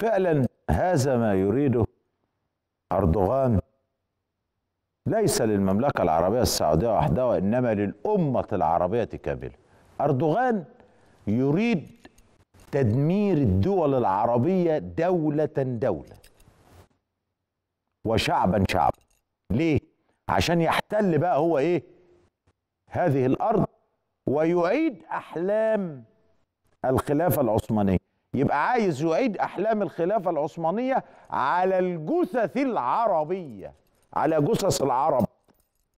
فعلا هذا ما يريده أردوغان ليس للمملكة العربية السعودية وحدها وإنما للأمة العربية كاملة أردوغان يريد تدمير الدول العربية دولة دولة وشعبا شعبا ليه؟ عشان يحتل بقى هو إيه؟ هذه الأرض ويعيد أحلام الخلافة العثمانية يبقى عايز يعيد أحلام الخلافة العثمانية على الجثث العربية على جثث العرب